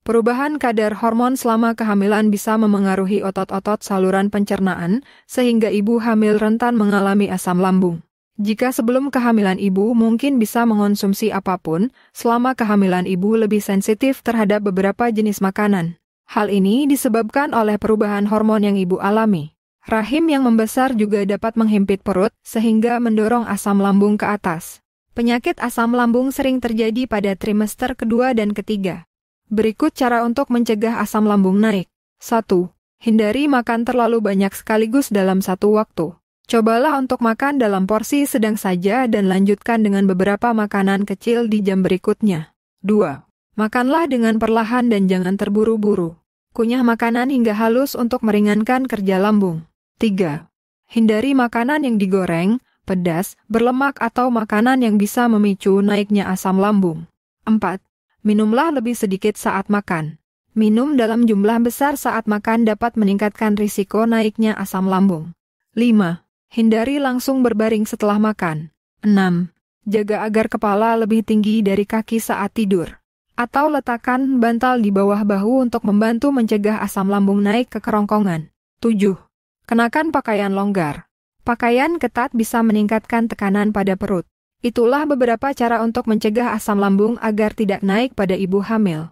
Perubahan kadar hormon selama kehamilan bisa memengaruhi otot-otot saluran pencernaan, sehingga ibu hamil rentan mengalami asam lambung. Jika sebelum kehamilan ibu mungkin bisa mengonsumsi apapun, selama kehamilan ibu lebih sensitif terhadap beberapa jenis makanan. Hal ini disebabkan oleh perubahan hormon yang ibu alami. Rahim yang membesar juga dapat menghimpit perut, sehingga mendorong asam lambung ke atas. Penyakit asam lambung sering terjadi pada trimester kedua dan ketiga. Berikut cara untuk mencegah asam lambung naik. 1. Hindari makan terlalu banyak sekaligus dalam satu waktu. Cobalah untuk makan dalam porsi sedang saja dan lanjutkan dengan beberapa makanan kecil di jam berikutnya. 2. Makanlah dengan perlahan dan jangan terburu-buru. Kunyah makanan hingga halus untuk meringankan kerja lambung. 3. Hindari makanan yang digoreng, pedas, berlemak atau makanan yang bisa memicu naiknya asam lambung. 4. Minumlah lebih sedikit saat makan. Minum dalam jumlah besar saat makan dapat meningkatkan risiko naiknya asam lambung. 5. Hindari langsung berbaring setelah makan. 6. Jaga agar kepala lebih tinggi dari kaki saat tidur. Atau letakkan bantal di bawah bahu untuk membantu mencegah asam lambung naik ke kerongkongan. 7. Kenakan pakaian longgar. Pakaian ketat bisa meningkatkan tekanan pada perut. Itulah beberapa cara untuk mencegah asam lambung agar tidak naik pada ibu hamil.